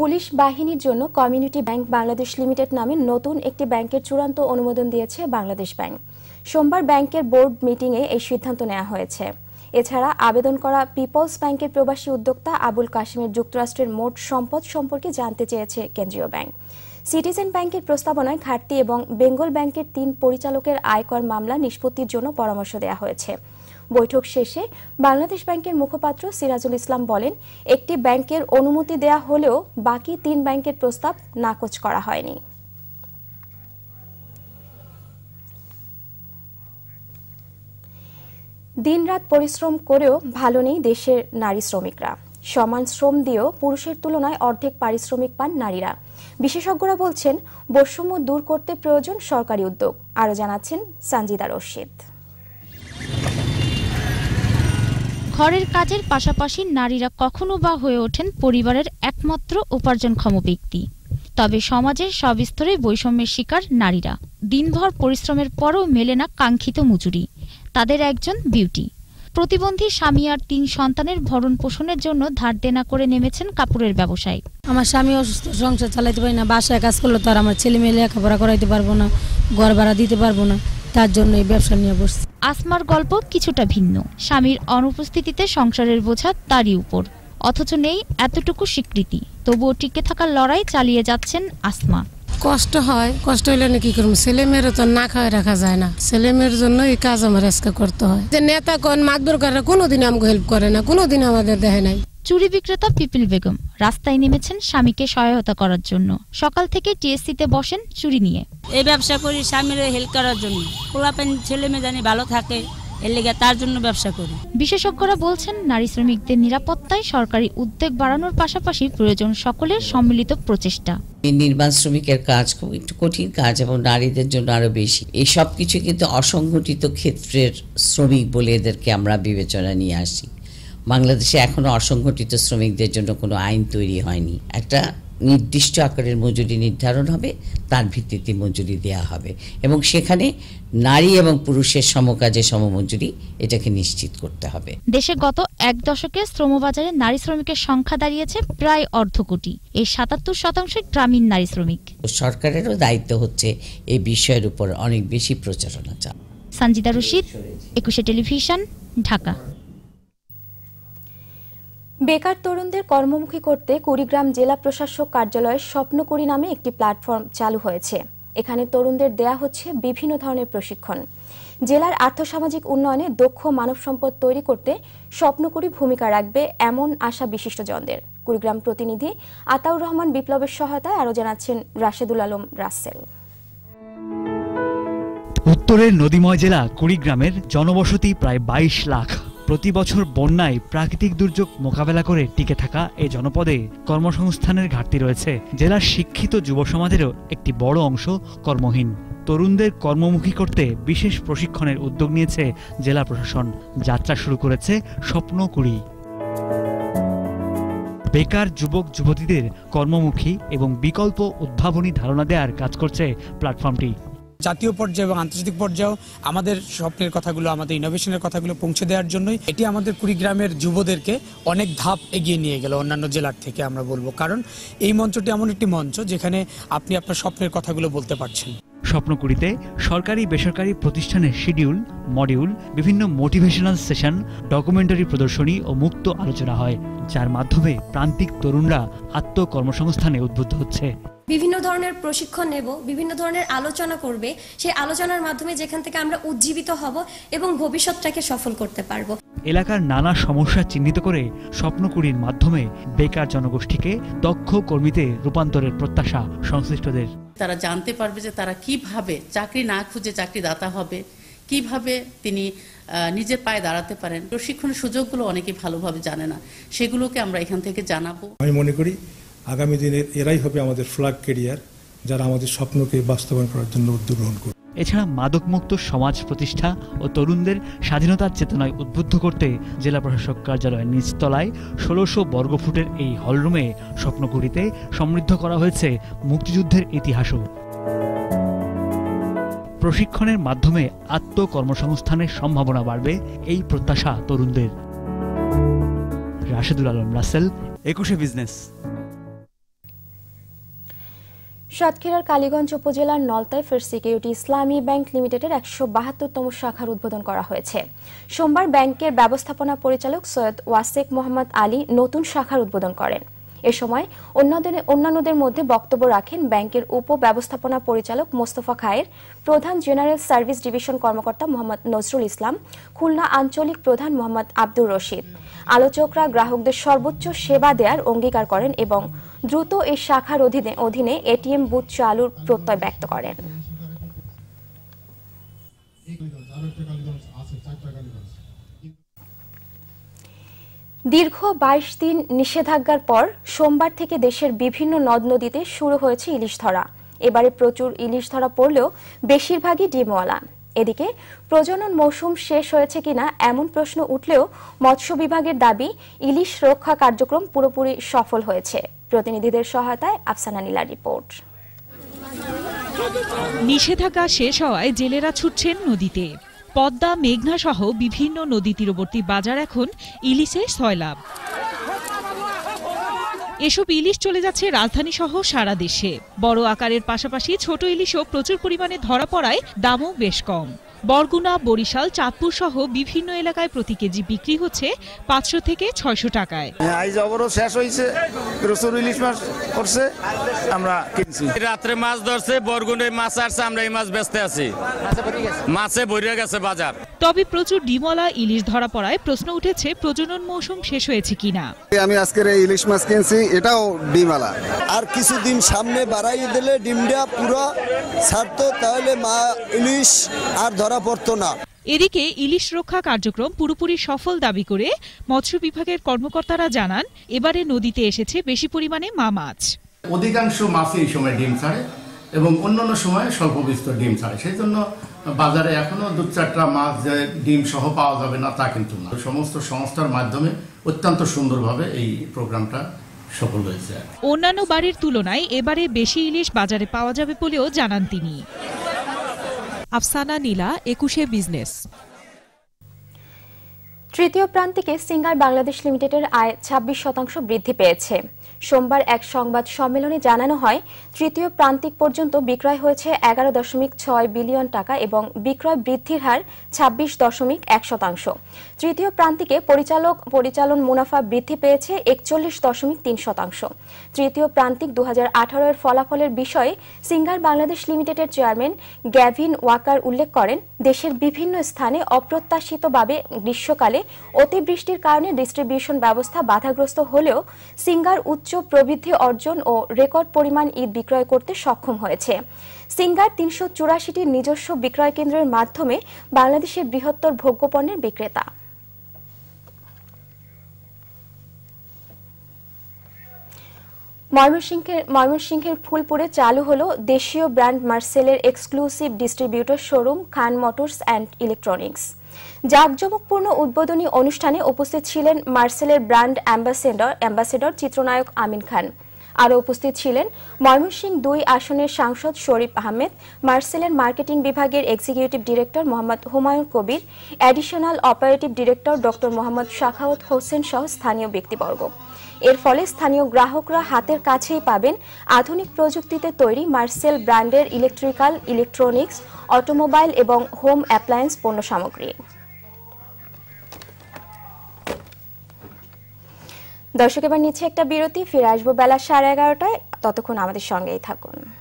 police বাহিনীর জন্য community bank Bangladesh limited নামে নতুন একটি ব্যাংকের চূড়ান্ত অনুমোদন দিয়েছে বাংলাদেশ ব্যাংক সোমবার ব্যাংকের বোর্ড মিটিংয়ে এই সিদ্ধান্ত নেওয়া হয়েছে এছাড়া আবেদন করা পিপলস ব্যাংকের প্রবাসী উদ্যোক্তা আবুল কাশিমের যুক্তরাষ্ট্রের মোট সম্পদ সম্পর্কে জানতে চেয়েছে কেন্দ্রীয় ব্যাংক সিটিজেন ব্যাংকের প্রস্তাবনায় ঘাটতি এবং বেঙ্গল ব্যাংকের তিন পরিচালকের আয়কর মামলা নিষ্পত্তির জন্য পরামর্শ দেওয়া হয়েছে বৈঠক শেষে বাংলাদেশ ব্যাংকের মুখপাত্র সিরাজুল ইসলাম বলেন একটি ব্যাংকের অনুমতি দেয়া হলেও বাকি তিন ব্যাংকের প্রস্তাব নাকচ করা হয়নি দিনরাত পরিশ্রম করেও ভালো নেই দেশের নারী শ্রমিকরা সমান শ্রম দিয়েও পুরুষের তুলনায় অর্ধেক পারিশ্রমিক পান নারীরা বিশেষজ্ঞরা বলছেন বৈষম্য দূর করতে প্রয়োজন সরকারি উদ্যোগ আরও জানাচ্ছেন সানজিদা রশিদ ঘরের কাজের পাশাপাশি নারীরা কখনো বা হয়ে ওঠেন পরিবারের একমাত্র উপার্জনক্ষম ব্যক্তি তবে সমাজের সব স্তরে বৈষম্যের শিকার নারীরা দিনভর পরিশ্রমের পরও মেলে না কাঙ্ক্ষিত মজুরি তাদের একজন বিউটি প্রতিবন্ধী স্বামী আর তিন সন্তানের ভরণ পোষণের জন্য ধার দেনা করে নেমেছেন কাপড়ের ব্যবসায় আমার স্বামী অসুস্থ সংসার চালাইতে পারি না বাসায় কাজ করলে তো আর আমার ছেলে মেয়ে লেখাপড়া করাইতে পারবো না ঘর ভাড়া দিতে পারবো না তার জন্য এই ব্যবসা নিয়ে বসছি আসমার গল্প কিছুটা ভিন্ন স্বামীর অনুপস্থিতিতে সংসারের বোঝা তারই উপর অথচ নেই এতটুকু স্বীকৃতি তবুও টিকে থাকার লড়াই চালিয়ে যাচ্ছেন আসমা কষ্ট হয় কষ্ট হইলে না কি করব ছেলে মেয়েরও তো না খাওয়া রাখা যায় না ছেলে মেয়ের জন্য এই কাজ আমার আজকে করতে হয় যে নেতা কোন মাতবর দরকার কোনোদিন আমাকে হেল্প করে না কোনোদিন আমাদের দেয় নাই চুরি বিক্রেতা পিপিল বেগম রাস্তায় নেমেছেন স্বামীকে সহায়তা করার জন্য সকাল থেকে টিএসসিতে বসেন চুরি নিয়ে এই ব্যবসা করি স্বামীর হেল্প করার জন্য পোলাপেন ছেলে মেয়ে জানি ভালো থাকে তার জন্য ব্যবসা করি বিশেষজ্ঞরা বলছেন নারী শ্রমিকদের নিরাপত্তায় সরকারি উদ্যোগ বাড়ানোর পাশাপাশি প্রয়োজন সকলের সম্মিলিত প্রচেষ্টা নির্মাণ শ্রমিকের কাজ খুব একটু কঠিন কাজ এবং নারীদের জন্য আরো বেশি এই সব কিছু কিন্তু অসংগঠিত ক্ষেত্রের শ্রমিক বলে এদেরকে আমরা বিবেচনা নিয়ে আসি বাংলাদেশে এখনও অসংগঠিত শ্রমিকদের জন্য কোনো আইন তৈরি হয়নি একটা নির্দিষ্ট আকারের মজুরি নির্ধারণ হবে তার ভিত্তিতে মজুরি দেয়া হবে এবং সেখানে নারী এবং পুরুষের সমকাজে সমমজুরি এটাকে নিশ্চিত করতে হবে দেশে গত এক দশকে শ্রমবাজারে নারী শ্রমিকের সংখ্যা দাঁড়িয়েছে প্রায় অর্ধ কোটি এর সাতাত্তর শতাংশ গ্রামীণ নারী শ্রমিক সরকারেরও দায়িত্ব হচ্ছে এই বিষয়ের উপর অনেক বেশি প্রচারণা চান সানজিদা রশিদ একুশে টেলিভিশন ঢাকা বেকার তরুণদের কর্মমুখী করতে কুড়িগ্রাম জেলা প্রশাসক কার্যালয়ে স্বপ্নকুড়ি নামে একটি প্ল্যাটফর্ম চালু হয়েছে এখানে তরুণদের দেয়া হচ্ছে বিভিন্ন ধরনের প্রশিক্ষণ জেলার আর্থসামাজিক উন্নয়নে দক্ষ মানব সম্পদ তৈরি করতে স্বপ্নকুড়ি ভূমিকা রাখবে এমন আশা বিশিষ্ট জনদের কুড়িগ্রাম প্রতিনিধি আতাউর রহমান বিপ্লবের সহায়তায় আরও জানাচ্ছেন রাশেদুল আলম রাসেল উত্তরের নদীময় জেলা কুড়িগ্রামের জনবসতি প্রায় বাইশ লাখ প্রতি বছর বন্যায় প্রাকৃতিক দুর্যোগ মোকাবেলা করে টিকে থাকা এই জনপদে কর্মসংস্থানের ঘাটতি রয়েছে জেলার শিক্ষিত যুব সমাজেরও একটি বড় অংশ কর্মহীন তরুণদের কর্মমুখী করতে বিশেষ প্রশিক্ষণের উদ্যোগ নিয়েছে জেলা প্রশাসন যাত্রা শুরু করেছে স্বপ্ন কুড়ি বেকার যুবক যুবতীদের কর্মমুখী এবং বিকল্প উদ্ভাবনী ধারণা দেওয়ার কাজ করছে প্ল্যাটফর্মটি জাতীয় পর্যায়ে এবং আন্তর্জাতিক পর্যায়েও আমাদের স্বপ্নের কথাগুলো আমাদের ইনোভেশনের কথাগুলো পৌঁছে দেওয়ার জন্যই এটি আমাদের কুড়িগ্রামের যুবদেরকে অনেক ধাপ এগিয়ে নিয়ে গেল অন্যান্য জেলার থেকে আমরা বলবো কারণ এই মঞ্চটি এমন একটি মঞ্চ যেখানে আপনি আপনার স্বপ্নের কথাগুলো বলতে পারছেন স্বপ্নকুড়িতে সরকারি বেসরকারি প্রতিষ্ঠানের শিডিউল মডিউল বিভিন্ন মোটিভেশনাল সেশন ডকুমেন্টারি প্রদর্শনী ও মুক্ত আলোচনা হয় যার মাধ্যমে প্রান্তিক তরুণরা আত্মকর্মসংস্থানে উদ্বুদ্ধ হচ্ছে বিভিন্ন ধরনের প্রশিক্ষণ নেব বিভিন্ন ধরনের আলোচনা করবে সেই আলোচনার মাধ্যমে যেখান থেকে আমরা উজ্জীবিত হব এবং ভবিষ্যৎটাকে সফল করতে পারব এলাকার নানা সমস্যা চিহ্নিত করে স্বপ্নকুড়ির মাধ্যমে বেকার জনগোষ্ঠীকে দক্ষ কর্মীতে রূপান্তরের প্রত্যাশা সংশ্লিষ্টদের তারা জানতে পারবে যে তারা কিভাবে চাকরি না খুঁজে চাকরি দাতা হবে কিভাবে তিনি নিজের পায়ে দাঁড়াতে পারেন প্রশিক্ষণের সুযোগগুলো অনেকে ভালোভাবে জানে না সেগুলোকে আমরা এখান থেকে জানাবো আমি মনে করি আগামী দিনের এরাই হবে আমাদের ফ্ল্যাগ কেরিয়ার যারা আমাদের স্বপ্নকে বাস্তবায়ন করার জন্য উদ্যোগ গ্রহণ করবে এছাড়া মাদকমুক্ত সমাজ প্রতিষ্ঠা ও তরুণদের স্বাধীনতার চেতনায় উদ্বুদ্ধ করতে জেলা প্রশাসক কার্যালয়ের নিচতলায় ষোলোশো বর্গফুটের এই হলরুমে স্বপ্নগুড়িতে সমৃদ্ধ করা হয়েছে মুক্তিযুদ্ধের ইতিহাসও প্রশিক্ষণের মাধ্যমে আত্মকর্মসংস্থানের সম্ভাবনা বাড়বে এই প্রত্যাশা তরুণদের রাশেদুল আলম রাসেল একুশে বিজনেস সাতক্ষীরার কালীগঞ্জ উপজেলার নলতায় ফের সিকিউরিটি ইসলামী ব্যাংক লিমিটেডের একশো বাহাত্তরতম শাখার উদ্বোধন করা হয়েছে সোমবার ব্যাংকের ব্যবস্থাপনা পরিচালক সৈয়দ ওয়াসেক মোহাম্মদ আলী নতুন শাখার উদ্বোধন করেন এ সময় অন্যদের অন্যান্যদের মধ্যে বক্তব্য রাখেন ব্যাংকের উপ ব্যবস্থাপনা পরিচালক মোস্তফা খায়ের প্রধান জেনারেল সার্ভিস ডিভিশন কর্মকর্তা মোহাম্মদ নজরুল ইসলাম খুলনা আঞ্চলিক প্রধান মোহাম্মদ আব্দুর রশিদ আলোচকরা গ্রাহকদের সর্বোচ্চ সেবা দেওয়ার অঙ্গীকার করেন এবং দ্রুত এই শাখার অধীনে অধীনে এটিএম বুথ চালুর প্রত্যয় ব্যক্ত করেন দীর্ঘ বাইশ দিন নিষেধাজ্ঞার পর সোমবার থেকে দেশের বিভিন্ন নদ নদীতে শুরু হয়েছে ইলিশ ধরা এবারে প্রচুর ইলিশ ধরা পড়লেও বেশিরভাগই ডিমওয়ালা এদিকে প্রজনন মৌসুম শেষ হয়েছে কিনা এমন প্রশ্ন উঠলেও মৎস্য বিভাগের দাবি ইলিশ রক্ষা কার্যক্রম পুরোপুরি সফল হয়েছে প্রতিনিধিদের সহায়তায় আফসানা নীলা রিপোর্ট নিষেধাজ্ঞা শেষ হওয়ায় জেলেরা ছুটছেন নদীতে পদ্মা মেঘনা সহ বিভিন্ন নদী তীরবর্তী বাজার এখন ইলিশে সয়লাভ এসব ইলিশ চলে যাচ্ছে রাজধানী সহ সারা দেশে বড় আকারের পাশাপাশি ছোট ইলিশও প্রচুর পরিমাণে ধরা পড়ায় দামও বেশ কম বরগুনা বরিশাল চাঁদপুর সহ বিভিন্ন এলাকায় প্রতি কেজি বিক্রি হচ্ছে পাঁচশো থেকে ছয়শো টাকায় হ্যাঁ, আজ অবরোধ শেষ হয়েছে রসুন ইলিশ মাছ করছে আমরা কিনছি রাত্রে মাছ ধরছে মাছ আসছে আমরা এই মাছ বেচতে আছি মাছে ভরে গেছে বাজার তবে প্রচুর ডিমলা ইলিশ ধরা পড়ায় প্রশ্ন উঠেছে প্রজনন মৌসুম শেষ হয়েছে কিনা আমি আজকের এই ইলিশ মাছ কিনছি এটাও ডিমালা আর কিছুদিন সামনে বাড়াই দিলে ডিমটা পুরো ছাড়তো তাহলে মা ইলিশ আর ধরা ধরা পড়তো না এদিকে ইলিশ রক্ষা কার্যক্রম পুরোপুরি সফল দাবি করে মৎস্য বিভাগের কর্মকর্তারা জানান এবারে নদীতে এসেছে বেশি পরিমাণে মা মাছ অধিকাংশ মাছই এই সময় ডিম ছাড়ে এবং অন্যান্য সময় স্বল্প বিস্তর ডিম ছাড়ে সেই জন্য বাজারে এখনো দু চারটা মাছ যে ডিম সহ পাওয়া যাবে না তা কিন্তু না সমস্ত সংস্থার মাধ্যমে অত্যন্ত সুন্দরভাবে এই প্রোগ্রামটা সফল হয়েছে অন্যান্য বাড়ির তুলনায় এবারে বেশি ইলিশ বাজারে পাওয়া যাবে বলেও জানান তিনি আফসানা নীলা একুশে বিজনেস তৃতীয় প্রান্তিকে সিঙ্গার বাংলাদেশ লিমিটেডের আয় ২৬ শতাংশ বৃদ্ধি পেয়েছে সোমবার এক সংবাদ সম্মেলনে জানানো হয় তৃতীয় প্রান্তিক পর্যন্ত বিক্রয় হয়েছে এগারো দশমিক ছয় বিলিয়ন টাকা এবং বিক্রয় বৃদ্ধির হার ছাব্বিশ দশমিক এক শতাংশ তৃতীয় প্রান্তিকে পরিচালক পরিচালন মুনাফা বৃদ্ধি পেয়েছে একচল্লিশ দশমিক তিন শতাংশ তৃতীয় প্রান্তিক দু এর ফলাফলের বিষয়ে সিঙ্গার বাংলাদেশ লিমিটেডের চেয়ারম্যান গ্যাভিন ওয়াকার উল্লেখ করেন দেশের বিভিন্ন স্থানে অপ্রত্যাশিতভাবে গ্রীষ্মকালে অতিবৃষ্টির কারণে ডিস্ট্রিবিউশন ব্যবস্থা বাধাগ্রস্ত হলেও সিঙ্গার উচ্চ প্রবৃদ্ধি অর্জন ও রেকর্ড পরিমাণ ঈদ বিক্রয় করতে সক্ষম হয়েছে সিঙ্গার তিনশো চুরাশিটি নিজস্ব বিক্রয় কেন্দ্রের মাধ্যমে বাংলাদেশের বৃহত্তর ভোগ্যপণ্যের বিক্রেতা ময়মনসিংহের ময়মনসিংহের ফুলপুরে চালু হলো দেশীয় ব্র্যান্ড মার্সেলের exclusive distributor showroom Khan motors and electronics জাঁকজমকপূর্ণ উদ্বোধনী অনুষ্ঠানে উপস্থিত ছিলেন মার্সেলের ব্র্যান্ড অ্যাম্বাসেডর অ্যাম্বাসেডর চিত্রনায়ক আমিন খান আরও উপস্থিত ছিলেন ময়মনসিংহ দুই আসনের সাংসদ শরীফ আহমেদ মার্সেলের মার্কেটিং বিভাগের executive director Mohammad Humayun Kabir additional operative director doctor Mohammad Shakhawat Hossain সহ স্থানীয় ব্যক্তিবর্গ এর ফলে স্থানীয় গ্রাহকরা হাতের কাছেই পাবেন আধুনিক প্রযুক্তিতে তৈরি মার্সেল ব্র্যান্ডের ইলেকট্রিক্যাল ইলেকট্রনিক্স অটোমোবাইল এবং হোম অ্যাপ্লায়েন্স পণ্য সামগ্রী দর্শক এবার নিচ্ছে একটা বিরতি ফিরে আসবো বেলা সাড়ে এগারোটায় ততক্ষণ আমাদের সঙ্গেই থাকুন